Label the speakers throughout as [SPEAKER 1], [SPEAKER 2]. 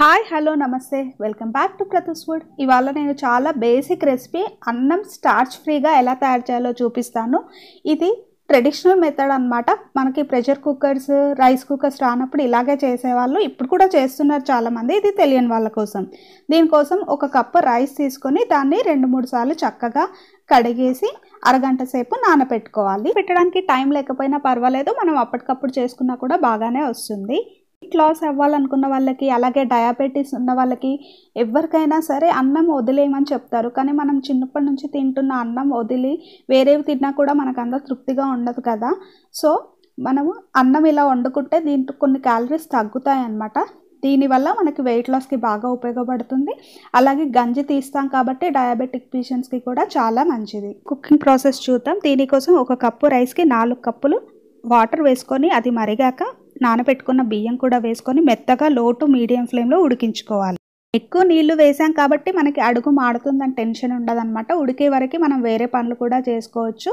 [SPEAKER 1] hi hello నమస్తే welcome back to క్రతస్ food ఇవాళ నేను చాలా బేసిక్ రెసిపీ అన్నం స్టార్చ్ ఫ్రీగా ఎలా తయారు చేయాలో చూపిస్తాను ఇది ట్రెడిషనల్ మెథడ్ అనమాట మనకి ప్రెషర్ కుక్కర్స్ రైస్ కుక్కర్స్ రానప్పుడు ఇలాగే చేసేవాళ్ళు ఇప్పుడు కూడా చేస్తున్నారు చాలామంది ఇది తెలియని వాళ్ళ కోసం దీనికోసం ఒక కప్పు రైస్ తీసుకొని దాన్ని రెండు మూడు సార్లు చక్కగా కడిగేసి అరగంట సేపు నానపెట్టుకోవాలి పెట్టడానికి టైం లేకపోయినా పర్వాలేదు మనం అప్పటికప్పుడు చేసుకున్నా కూడా బాగానే వస్తుంది వెయిట్ లాస్ అవ్వాలనుకున్న వాళ్ళకి అలాగే డయాబెటీస్ ఉన్న వాళ్ళకి ఎవరికైనా సరే అన్నం వదిలేయమని చెప్తారు కానీ మనం చిన్నప్పటి నుంచి తింటున్న అన్నం వదిలి వేరేవి తిన్నా కూడా మనకు అంత తృప్తిగా ఉండదు కదా సో మనము అన్నం ఇలా వండుకుంటే దీంట్లో కొన్ని క్యాలరీస్ తగ్గుతాయి అన్నమాట దీనివల్ల మనకి వెయిట్ లాస్కి బాగా ఉపయోగపడుతుంది అలాగే గంజి తీస్తాం కాబట్టి డయాబెటిక్ పేషెంట్స్కి కూడా చాలా మంచిది కుకింగ్ ప్రాసెస్ చూద్దాం దీనికోసం ఒక కప్పు రైస్కి నాలుగు కప్పులు వాటర్ వేసుకొని అది మరిగాక నానబెట్టుకున్న బియ్యం కూడా వేసుకొని మెత్తగా లో టు మీడియం ఫ్లేమ్లో ఉడికించుకోవాలి ఎక్కువ నీళ్లు వేసాం కాబట్టి మనకి అడుగు మాడుతుందని టెన్షన్ ఉండదన్నమాట ఉడికే వరకు మనం వేరే పనులు కూడా చేసుకోవచ్చు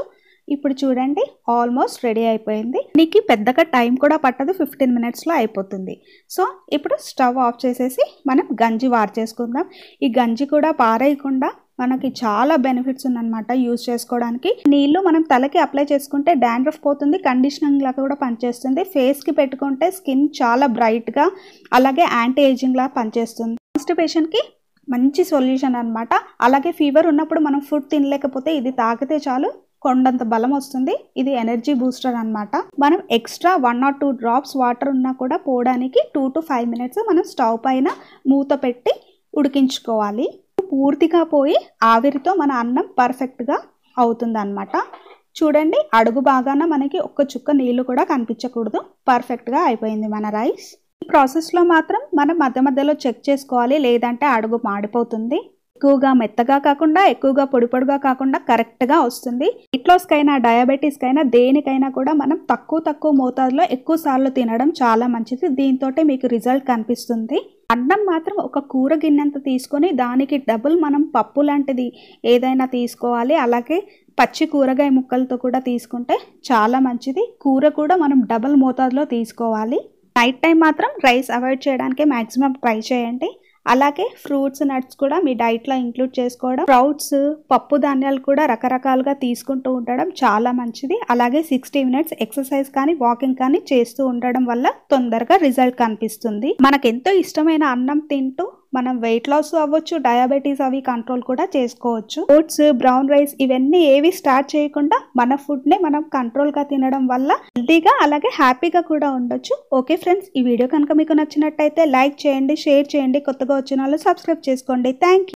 [SPEAKER 1] ఇప్పుడు చూడండి ఆల్మోస్ట్ రెడీ అయిపోయింది నీకు పెద్దగా టైం కూడా పట్టదు ఫిఫ్టీన్ మినిట్స్లో అయిపోతుంది సో ఇప్పుడు స్టవ్ ఆఫ్ చేసేసి మనం గంజి వార్ చేసుకుందాం ఈ గంజి కూడా పారేయకుండా మనకి చాలా బెనిఫిట్స్ ఉందన్నమాట యూజ్ చేసుకోవడానికి నీళ్లు మనం తలకి అప్లై చేసుకుంటే డాండ్రఫ్ పోతుంది కండిషనింగ్ లాగా కూడా పనిచేస్తుంది ఫేస్కి పెట్టుకుంటే స్కిన్ చాలా బ్రైట్గా అలాగే యాంటీ ఏజింగ్ లాగా పనిచేస్తుంది కాన్స్టిపేషన్కి మంచి సొల్యూషన్ అనమాట అలాగే ఫీవర్ ఉన్నప్పుడు మనం ఫుడ్ తినలేకపోతే ఇది తాగితే చాలు కొండంత బలం వస్తుంది ఇది ఎనర్జీ బూస్టర్ అనమాట మనం extra one or two drops water ఉన్నా కూడా పోవడానికి టూ టు ఫైవ్ మినిట్స్ మనం స్టవ్ పైన మూత పెట్టి ఉడికించుకోవాలి పూర్తిగా పోయి ఆవిరితో మన అన్నం పర్ఫెక్ట్గా అవుతుందన్నమాట చూడండి అడుగు బాగాన మనకి ఒక్క చుక్క నీళ్లు కూడా కనిపించకూడదు పర్ఫెక్ట్గా అయిపోయింది మన రైస్ ఈ ప్రాసెస్లో మాత్రం మనం మధ్య మధ్యలో చెక్ చేసుకోవాలి లేదంటే అడుగు మాడిపోతుంది ఎక్కువగా మెత్తగా కాకుండా ఎక్కువగా పొడి పొడిగా కాకుండా కరెక్ట్గా వస్తుంది ఇట్లోస్కైనా అయినా దేనికైనా కూడా మనం తక్కువ తక్కువ మోతాదులో ఎక్కువ సార్లు తినడం చాలా మంచిది దీంతో మీకు రిజల్ట్ కనిపిస్తుంది అన్నం మాత్రం ఒక కూర గిన్నెంత తీసుకొని దానికి డబుల్ మనం పప్పు లాంటిది ఏదైనా తీసుకోవాలి అలాగే పచ్చి కూరగాయ ముక్కలతో కూడా తీసుకుంటే చాలా మంచిది కూర కూడా మనం డబుల్ మోతాదులో తీసుకోవాలి నైట్ టైం మాత్రం రైస్ అవాయిడ్ చేయడానికి మ్యాక్సిమం ట్రై చేయండి అలాగే ఫ్రూట్స్ నట్స్ కూడా మీ డైట్లో ఇంక్లూడ్ చేసుకోవడం ఫ్రౌట్స్ పప్పు ధాన్యాలు కూడా రకరకాలుగా తీసుకుంటూ ఉండడం చాలా మంచిది అలాగే సిక్స్టీ మినిట్స్ ఎక్సర్సైజ్ కానీ వాకింగ్ కానీ చేస్తూ ఉండడం వల్ల తొందరగా రిజల్ట్ కనిపిస్తుంది మనకెంతో ఇష్టమైన అన్నం తింటూ మనం వెయిట్ లాస్ అవ్వచ్చు డయాబెటీస్ అవి కంట్రోల్ కూడా చేసుకోవచ్చు ఓట్స్ బ్రౌన్ రైస్ ఇవన్నీ ఏవి స్టార్ట్ చేయకుండా మన ఫుడ్ ని మనం కంట్రోల్ గా తినడం వల్ల హెల్దీగా అలాగే హ్యాపీగా కూడా ఉండొచ్చు ఓకే ఫ్రెండ్స్ ఈ వీడియో కనుక మీకు నచ్చినట్టయితే లైక్ చేయండి షేర్ చేయండి కొత్తగా వచ్చిన వాళ్ళు సబ్స్క్రైబ్ చేసుకోండి థ్యాంక్